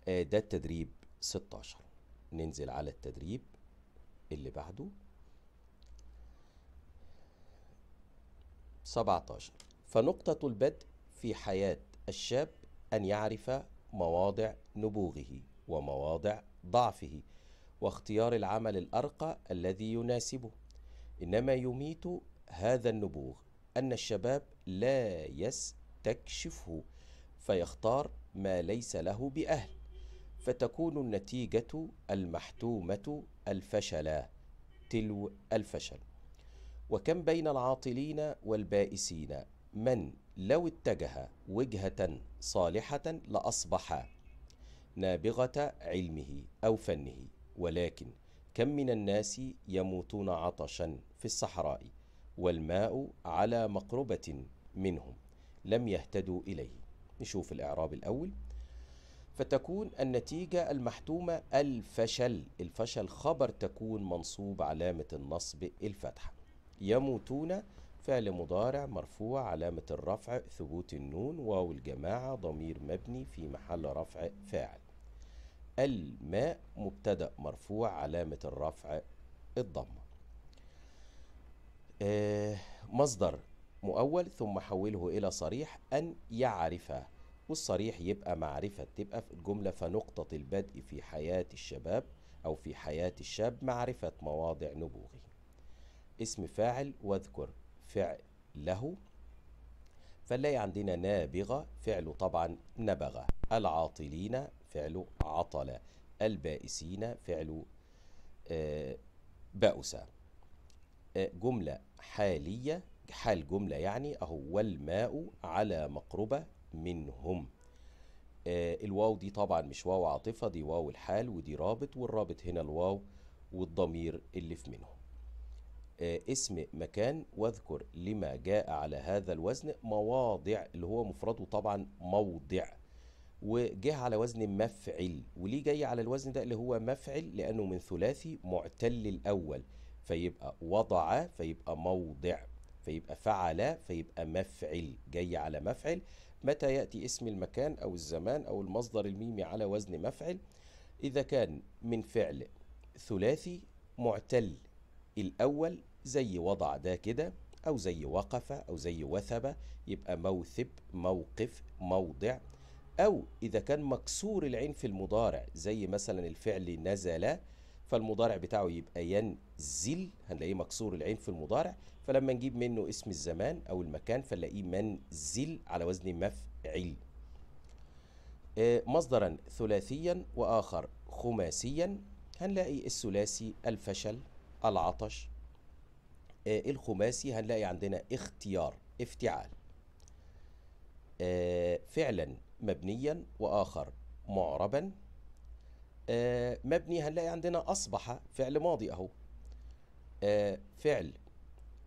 آه، ده التدريب 16 ننزل على التدريب اللي بعده 17 فنقطة البدء في حياة الشاب أن يعرف مواضع نبوغه ومواضع ضعفه واختيار العمل الارقى الذي يناسبه انما يميت هذا النبوغ ان الشباب لا يستكشفه فيختار ما ليس له باهل فتكون النتيجه المحتومه الفشل تلو الفشل وكم بين العاطلين والبائسين من لو اتجه وجهه صالحه لاصبح نابغه علمه او فنه ولكن كم من الناس يموتون عطشا في الصحراء والماء على مقربة منهم لم يهتدوا إليه نشوف الإعراب الأول فتكون النتيجة المحتومة الفشل الفشل خبر تكون منصوب علامة النصب الفتحة يموتون فعل مضارع مرفوع علامة الرفع ثبوت النون واو الجماعة ضمير مبني في محل رفع فاعل الماء مبتدأ مرفوع علامة الرفع الضمة آه مصدر مؤول ثم حوله إلى صريح أن يعرف والصريح يبقى معرفة تبقى في الجملة فنقطة البدء في حياة الشباب أو في حياة الشاب معرفة مواضع نبوغه اسم فاعل واذكر فعل له فنلاقي عندنا نابغة فعله طبعا نبغة العاطلين فعل عطل البائسين فعل آه، بأس آه، جملة حالية حال جملة يعني أهو والماء على مقربة منهم آه، الواو دي طبعا مش واو عاطفة دي واو الحال ودي رابط والرابط هنا الواو والضمير اللي في منهم اسم مكان واذكر لما جاء على هذا الوزن مواضع اللي هو مفرده طبعا موضع وجه على وزن مفعل وليه جاي على الوزن ده اللي هو مفعل لأنه من ثلاثي معتل الأول فيبقى وضع فيبقى موضع فيبقى فعل فيبقى مفعل جاي على مفعل متى يأتي اسم المكان أو الزمان أو المصدر الميمي على وزن مفعل إذا كان من فعل ثلاثي معتل الأول زي وضع ده كده أو زي وقف أو زي وثب يبقى موثب موقف موضع أو إذا كان مكسور العين في المضارع زي مثلا الفعل نزل فالمضارع بتاعه يبقى ينزل هنلاقيه مكسور العين في المضارع فلما نجيب منه اسم الزمان أو المكان فنلاقيه منزل على وزن مفعل آه، مصدرا ثلاثيا وآخر خماسيا هنلاقي الثلاثي الفشل العطش آه، الخماسي هنلاقي عندنا اختيار افتعال آه، فعلا مبنيا وآخر معربا آه مبني هنلاقي عندنا أصبح فعل ماضي أهو آه فعل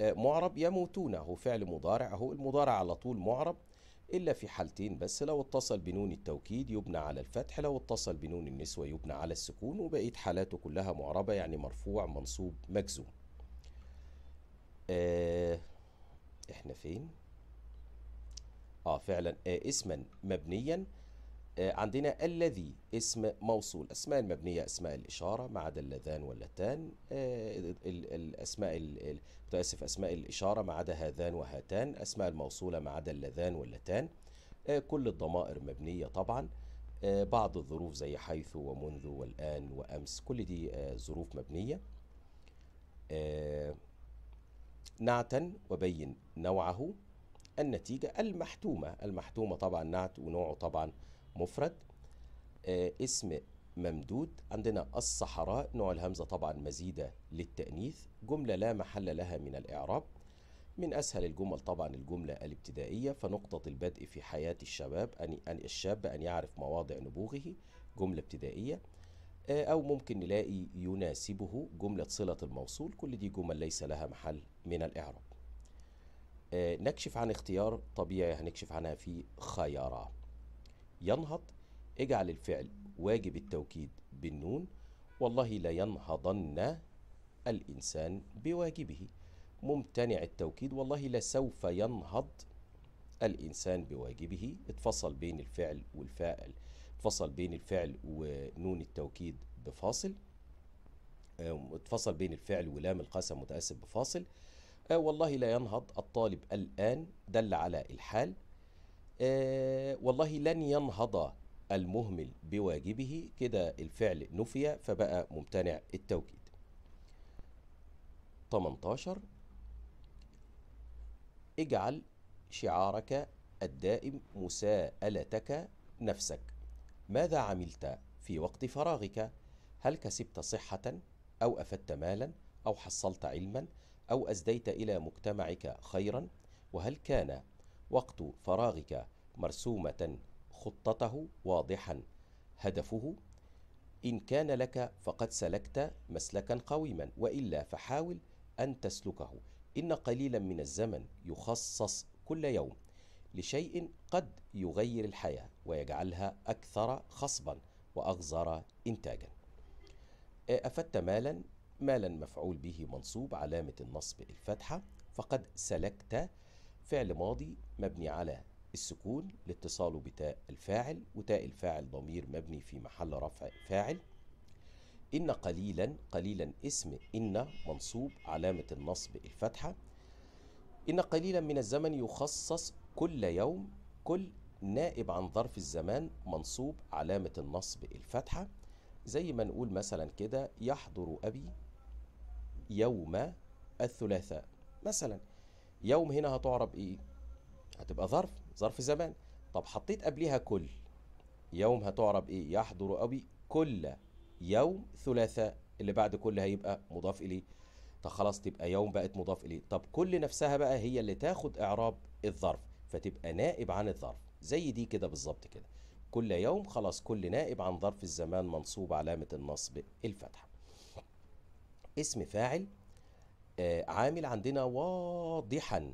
آه معرب يموتون أهو فعل مضارع أهو المضارع على طول معرب إلا في حالتين بس لو اتصل بنون التوكيد يبنى على الفتح لو اتصل بنون النسوة يبنى على السكون وبقية حالاته كلها معربة يعني مرفوع منصوب مجزوم آه احنا فين؟ اه فعلا آه اسما مبنيا آه عندنا الذي اسم موصول اسماء المبنيه اسماء الاشاره ما عدا اللذان واللتان آه الاسماء متاسف اسماء الاشاره ما عدا هذان وهاتان اسماء الموصوله ما عدا اللذان واللتان آه كل الضمائر مبنيه طبعا آه بعض الظروف زي حيث ومنذ والان وامس كل دي آه ظروف مبنيه آه نعتا وبين نوعه النتيجة المحتومة المحتومة طبعا نعت ونوعه طبعا مفرد آه اسم ممدود عندنا الصحراء نوع الهمزة طبعا مزيدة للتأنيث جملة لا محل لها من الإعراب من أسهل الجمل طبعا الجملة الابتدائية فنقطة البدء في حياة الشباب أن الشاب أن يعرف مواضع نبوغه جملة ابتدائية آه، أو ممكن نلاقي يناسبه جملة صلة الموصول كل دي جمل ليس لها محل من الإعراب آه، نكشف عن اختيار طبيعي هنكشف عنها في خيارة ينهض اجعل الفعل واجب التوكيد بالنون والله لينهضن الإنسان بواجبه ممتنع التوكيد والله لسوف ينهض الإنسان بواجبه اتفصل بين الفعل والفاعل اتفصل بين الفعل ونون التوكيد بفاصل آه، اتفصل بين الفعل ولام القسم متأسف بفاصل آه والله لا ينهض الطالب الآن دل على الحال آه والله لن ينهض المهمل بواجبه كده الفعل نفي فبقى ممتنع التوكيد 18 اجعل شعارك الدائم مساءلتك نفسك ماذا عملت في وقت فراغك هل كسبت صحة أو أفدت مالا أو حصلت علما أو أزديت إلى مجتمعك خيرا وهل كان وقت فراغك مرسومة خطته واضحا هدفه إن كان لك فقد سلكت مسلكا قويما وإلا فحاول أن تسلكه إن قليلا من الزمن يخصص كل يوم لشيء قد يغير الحياة ويجعلها أكثر خصبا وأغزر إنتاجا أفدت مالا مالا مفعول به منصوب علامة النصب الفتحة فقد سلكت فعل ماضي مبني على السكون لاتصاله بتاء الفاعل وتاء الفاعل ضمير مبني في محل رفع فاعل إن قليلا قليلا اسم إن منصوب علامة النصب الفتحة إن قليلا من الزمن يخصص كل يوم كل نائب عن ظرف الزمان منصوب علامة النصب الفتحة زي ما نقول مثلا كده يحضر أبي يوم الثلاثاء مثلا يوم هنا هتعرب ايه هتبقى ظرف ظرف زمان طب حطيت قبليها كل يوم هتعرب ايه يحضر ابي كل يوم ثلاثاء اللي بعد كل هيبقى مضاف اليه طب خلاص تبقى يوم بقت مضاف اليه طب كل نفسها بقى هي اللي تاخد اعراب الظرف فتبقى نائب عن الظرف زي دي كده بالظبط كده كل يوم خلاص كل نائب عن ظرف الزمان منصوب علامه النصب الفتحه اسم فاعل آه، عامل عندنا واضحا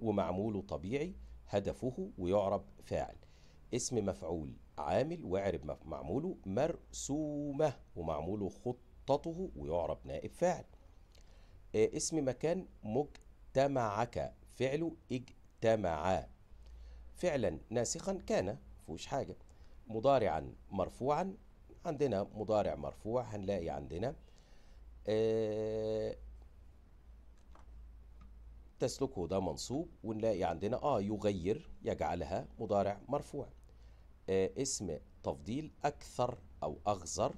ومعموله طبيعي هدفه ويعرب فاعل اسم مفعول عامل واعرب معموله مرسومة ومعموله خطته ويعرب نائب فاعل آه، اسم مكان مجتمعك فعله اجتمعا فعلا ناسخا كان فوش حاجة مضارعا مرفوعا عندنا مضارع مرفوع هنلاقي عندنا آه، تسلكه ده منصوب ونلاقي عندنا اه يغير يجعلها مضارع مرفوع آه اسم تفضيل اكثر او اغزر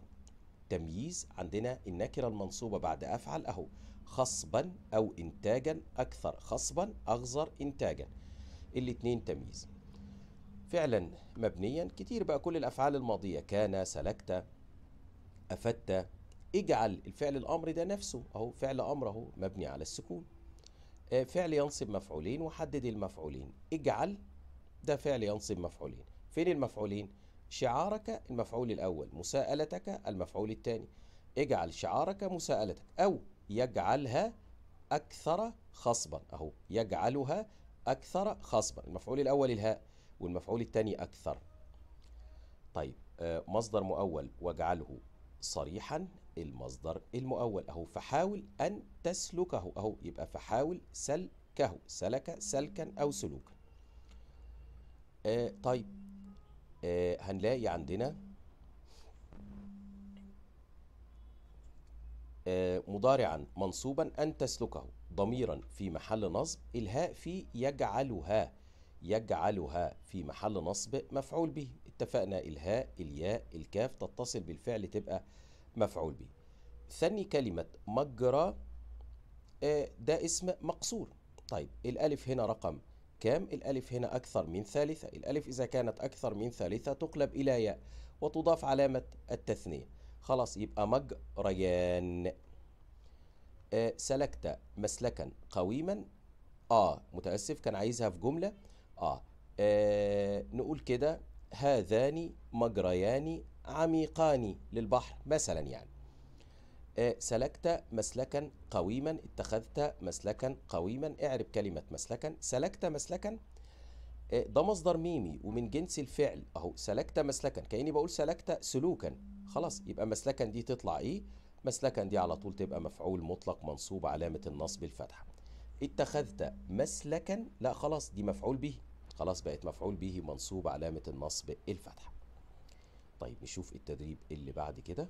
تمييز عندنا النكرة المنصوبة بعد أفعل أهو خصبا أو إنتاجا أكثر خصبا أغزر إنتاجا الاتنين تمييز فعلا مبنيا كتير بقى كل الأفعال الماضية كان سلكت أفدت اجعل الفعل الامر ده نفسه اهو فعل امر اهو مبني على السكون آه، فعل ينصب مفعولين وحدد المفعولين اجعل ده فعل ينصب مفعولين فين المفعولين شعارك المفعول الاول مساءلتك المفعول الثاني اجعل شعارك مساءلتك او يجعلها اكثر خصبا اهو يجعلها اكثر خصبا المفعول الاول الهاء والمفعول الثاني اكثر طيب آه، مصدر مؤول واجعله صريحا المصدر المؤول أهو فحاول أن تسلكه أهو يبقى فحاول سلكه سلك سلكا أو سلوكا آه طيب آه هنلاقي عندنا آه مضارعا منصوبا أن تسلكه ضميرا في محل نصب الهاء في يجعلها يجعلها في محل نصب مفعول به اتفقنا الهاء الياء الكاف تتصل بالفعل تبقى مفعول به ثاني كلمة مجرى آه، ده اسم مقصور طيب الألف هنا رقم كام الألف هنا أكثر من ثالثة الألف إذا كانت أكثر من ثالثة تقلب إلى ياء وتضاف علامة التثنية خلاص يبقى مجريان آه، سلكت مسلكا قويما آه متأسف كان عايزها في جملة آه, آه نقول كده هذان مجريان عميقان للبحر مثلا يعني آه، سلكت مسلكا قويما اتخذت مسلكا قويما اعرب كلمة مسلكا سلكت مسلكا آه، ده مصدر ميمي ومن جنس الفعل اهو سلكت مسلكا كأني بقول سلكت سلوكا خلاص يبقى مسلكا دي تطلع ايه مسلكا دي على طول تبقى مفعول مطلق منصوب علامة النصب الفتحة اتخذت مسلكا لا خلاص دي مفعول به خلاص بقت مفعول به منصوب علامة النصب الفتحة طيب نشوف التدريب اللي بعد كده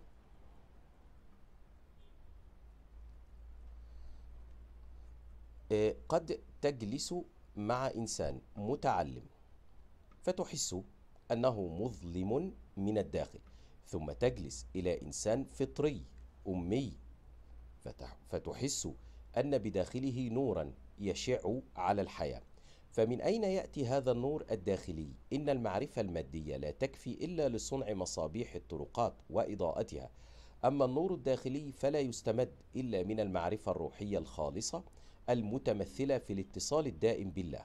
آه، قد تجلس مع إنسان متعلم فتحس أنه مظلم من الداخل ثم تجلس إلى إنسان فطري أمي فتحس أن بداخله نورا يشع على الحياة فمن أين يأتي هذا النور الداخلي؟ إن المعرفة المادية لا تكفي إلا لصنع مصابيح الطرقات وإضاءتها، أما النور الداخلي فلا يستمد إلا من المعرفة الروحية الخالصة المتمثلة في الاتصال الدائم بالله.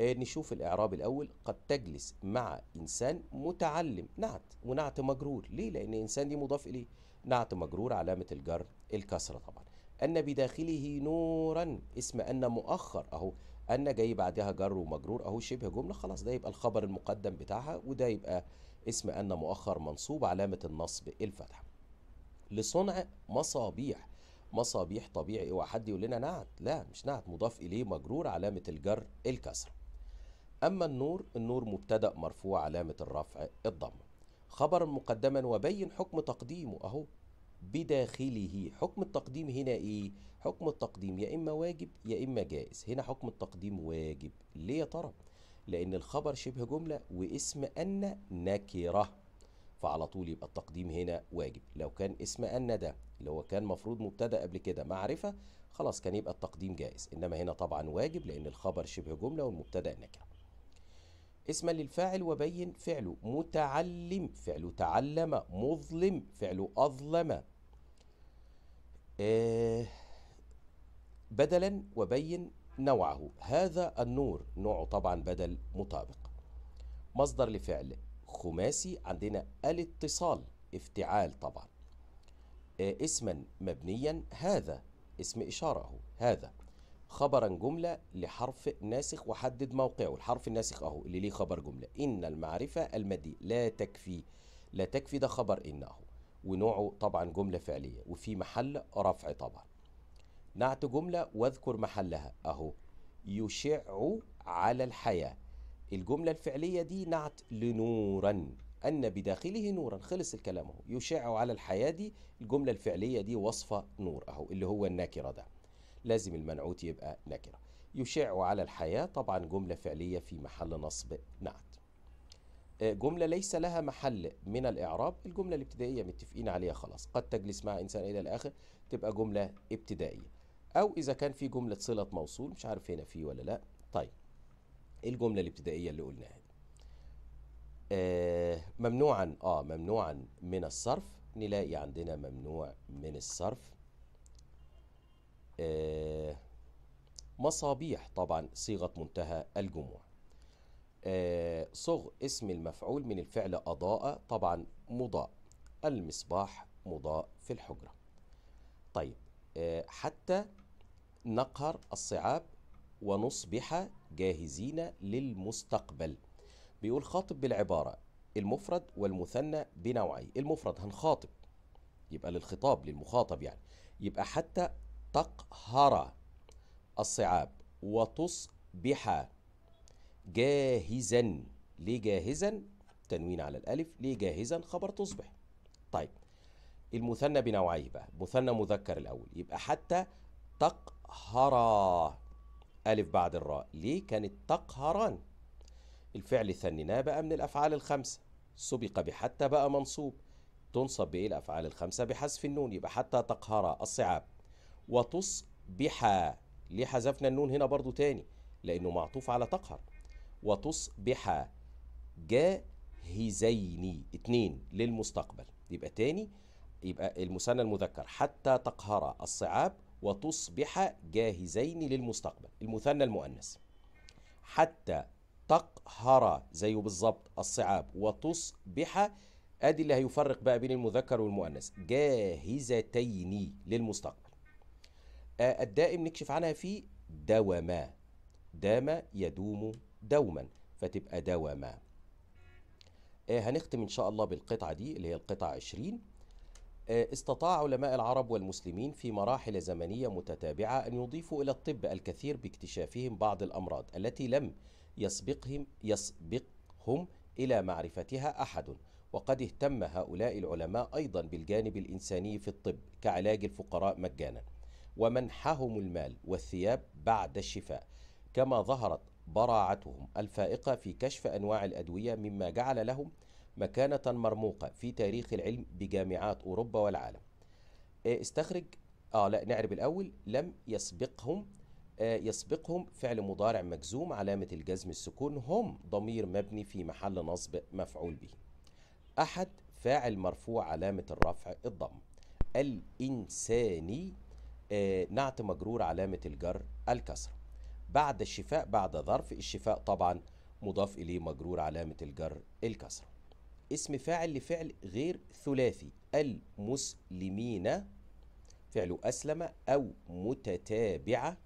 آه، نشوف الإعراب الأول قد تجلس مع إنسان متعلم نعت ونعت مجرور ليه؟ لأن إنسان دي مضاف إليه نعت مجرور علامة الجر الكسرة طبعا أن بداخله نورا اسم أن مؤخر أهو ان جاي بعدها جر ومجرور اهو شبه جمله خلاص ده يبقى الخبر المقدم بتاعها وده يبقى اسم ان مؤخر منصوب علامه النصب الفتحه لصنع مصابيح مصابيح طبيعي اوعى حد يقول لنا نعت لا مش نعت مضاف اليه مجرور علامه الجر الكسره اما النور النور مبتدا مرفوع علامه الرفع الضمه خبر مقدما وبين حكم تقديمه اهو بداخله حكم التقديم هنا ايه حكم التقديم يا اما واجب يا اما جائز هنا حكم التقديم واجب ليه يا ترى لان الخبر شبه جمله واسم ان نكره فعلى طول يبقى التقديم هنا واجب لو كان اسم ان ده اللي هو كان مفروض مبتدا قبل كده معرفه خلاص كان يبقى التقديم جائز انما هنا طبعا واجب لان الخبر شبه جمله والمبتدا نكره اسما للفاعل وبين فعله متعلم فعله تعلم مظلم فعله أظلم آه، بدلا وبين نوعه هذا النور نوعه طبعا بدل مطابق مصدر لفعل خماسي عندنا الاتصال افتعال طبعا آه، اسما مبنيا هذا اسم إشارة هذا خبرا جملة لحرف ناسخ وحدد موقعه الحرف الناسخ أهو اللي ليه خبر جملة إن المعرفة المادية لا تكفي لا تكفي ده خبر انه ونوعه طبعا جملة فعلية وفي محل رفع طبعا نعت جملة واذكر محلها أهو يشع على الحياة الجملة الفعلية دي نعت لنورا أن بداخله نورا خلص الكلام أهو يشع على الحياة دي الجملة الفعلية دي وصفة نور أهو اللي هو النكرة ده لازم المنعوت يبقى نكرة يشع على الحياة طبعا جملة فعلية في محل نصب نعت جملة ليس لها محل من الإعراب الجملة الابتدائية متفقين عليها خلاص قد تجلس مع إنسان إلى الآخر تبقى جملة ابتدائية أو إذا كان في جملة صلة موصول مش عارف هنا في ولا لأ طيب الجملة الابتدائية اللي قلناها آه ممنوعا آه ممنوعا من الصرف نلاقي عندنا ممنوع من الصرف آه مصابيح طبعا صيغة منتهى الجموع آه، صغ اسم المفعول من الفعل أضاء طبعا مضاء المصباح مضاء في الحجرة طيب آه، حتى نقهر الصعاب ونصبح جاهزين للمستقبل بيقول خاطب بالعبارة المفرد والمثنى بنوعي المفرد هنخاطب يبقى للخطاب للمخاطب يعني يبقى حتى تقهر الصعاب وتصبح جاهزا ليه جاهزا تنوين على الألف ليه جاهزا خبر تصبح طيب المثنى بنوعيه بقى مثنى مذكر الأول يبقى حتى تقهرا ألف بعد الراء ليه كانت تقهران الفعل ثنيناه بقى من الأفعال الخمسة سبق بحتى بقى منصوب تنصب بإيه الأفعال الخمسة بحذف النون يبقى حتى تقهرا الصعاب وتصبحا ليه حذفنا النون هنا برضو تاني لأنه معطوف على تقهر وتصبحا جاهزين اتنين للمستقبل يبقى تاني يبقى المثنى المذكر حتى تقهر الصعاب وتصبح جاهزين للمستقبل المثنى المؤنث حتى تقهر زيه بالظبط الصعاب وتصبح ادي اللي هيفرق بقى بين المذكر والمؤنث جاهزتين للمستقبل آه، الدائم نكشف عنها في دوما دام يدوم دوما فتبقى دوما آه هنختم إن شاء الله بالقطعة دي اللي هي القطعة 20 آه استطاع علماء العرب والمسلمين في مراحل زمنية متتابعة أن يضيفوا إلى الطب الكثير باكتشافهم بعض الأمراض التي لم يسبقهم يسبقهم إلى معرفتها أحد وقد اهتم هؤلاء العلماء أيضا بالجانب الإنساني في الطب كعلاج الفقراء مجانا ومنحهم المال والثياب بعد الشفاء كما ظهرت براعتهم الفائقة في كشف أنواع الأدوية مما جعل لهم مكانة مرموقة في تاريخ العلم بجامعات أوروبا والعالم إيه، استخرج آه لا نعرب الأول لم يسبقهم آه يسبقهم فعل مضارع مجزوم علامة الجزم السكون هم ضمير مبني في محل نصب مفعول به أحد فاعل مرفوع علامة الرفع الضم الإنساني آه نعت مجرور علامة الجر الكسره بعد الشفاء بعد ظرف الشفاء طبعا مضاف إليه مجرور علامة الجر الكسرة اسم فاعل لفعل غير ثلاثي المسلمين فعل أسلم أو متتابعة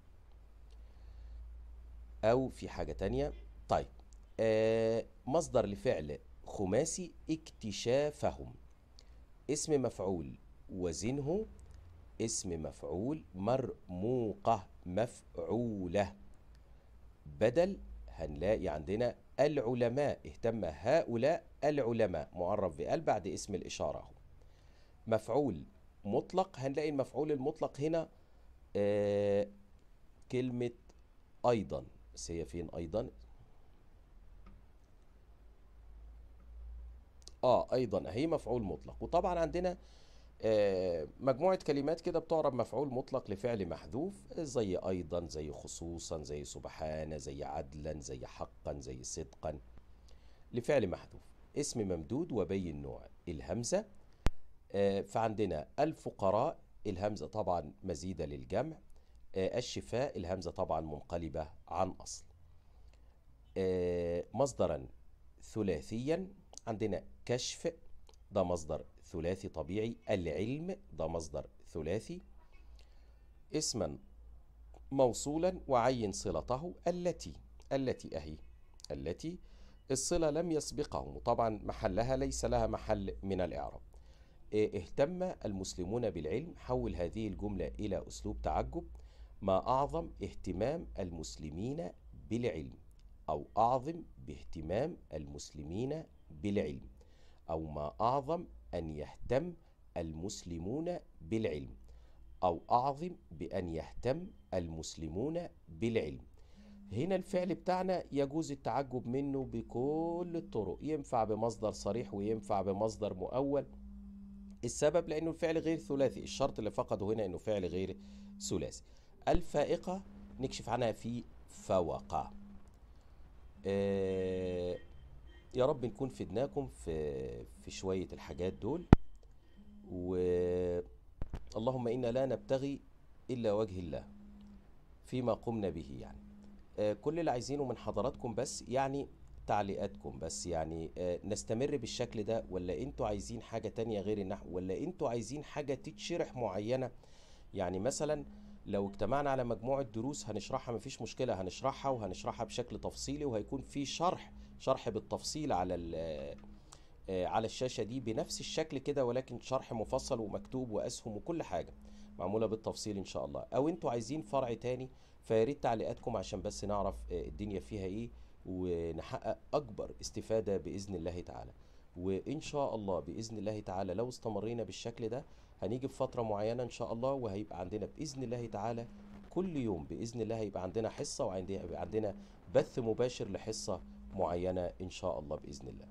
أو في حاجة تانية طيب آه مصدر لفعل خماسي اكتشافهم اسم مفعول وزنه اسم مفعول مرموقة مفعولة بدل هنلاقي عندنا العلماء اهتم هؤلاء العلماء معرف بال بعد اسم الإشارة اهو مفعول مطلق هنلاقي المفعول المطلق هنا آه كلمة أيضا بس هي فين أيضا آه أيضا أهي مفعول مطلق وطبعا عندنا آه، مجموعة كلمات كده بتعرب مفعول مطلق لفعل محذوف زي أيضا زي خصوصا زي سبحان زي عدلا زي حقا زي صدقا لفعل محذوف اسم ممدود وبي النوع الهمزة آه، فعندنا الفقراء الهمزة طبعا مزيدة للجمع آه، الشفاء الهمزة طبعا منقلبة عن أصل مصدرا ثلاثيا عندنا كشف ده مصدر ثلاثي طبيعي العلم ده مصدر ثلاثي اسما موصولا وعين صلته التي التي أهي التي الصلة لم يسبقه وطبعا محلها ليس لها محل من الإعراب إيه، اهتم المسلمون بالعلم حول هذه الجملة إلى أسلوب تعجب ما أعظم اهتمام المسلمين بالعلم أو أعظم باهتمام المسلمين بالعلم أو ما أعظم أن يهتم المسلمون بالعلم أو أعظم بأن يهتم المسلمون بالعلم هنا الفعل بتاعنا يجوز التعجب منه بكل الطرق ينفع بمصدر صريح وينفع بمصدر مؤول السبب لأنه الفعل غير ثلاثي الشرط اللي فقده هنا أنه فعل غير ثلاثي الفائقة نكشف عنها في فوقة آه يا رب نكون فدناكم في في شوية الحاجات دول و اللهم إنا لا نبتغي إلا وجه الله فيما قمنا به يعني آه، كل اللي عايزينه من حضراتكم بس يعني تعليقاتكم بس يعني آه، نستمر بالشكل ده ولا انتوا عايزين حاجة تانية غير النحو ولا انتوا عايزين حاجة تتشرح معينة يعني مثلا لو اجتمعنا على مجموعة دروس هنشرحها مفيش مشكلة هنشرحها وهنشرحها بشكل تفصيلي وهيكون في شرح شرح بالتفصيل على آه، على الشاشه دي بنفس الشكل كده ولكن شرح مفصل ومكتوب واسهم وكل حاجه معموله بالتفصيل ان شاء الله او انتوا عايزين فرع تاني فياريت تعليقاتكم عشان بس نعرف آه، الدنيا فيها ايه ونحقق اكبر استفاده باذن الله تعالى وان شاء الله باذن الله تعالى لو استمرينا بالشكل ده هنيجي بفتره معينه ان شاء الله وهيبقى عندنا باذن الله تعالى كل يوم باذن الله هيبقى عندنا حصه وعندنا عندنا بث مباشر لحصه معينة إن شاء الله بإذن الله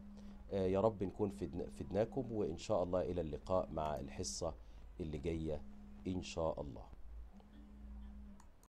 آه، يا رب نكون فدناكم وإن شاء الله إلى اللقاء مع الحصة اللي جاية إن شاء الله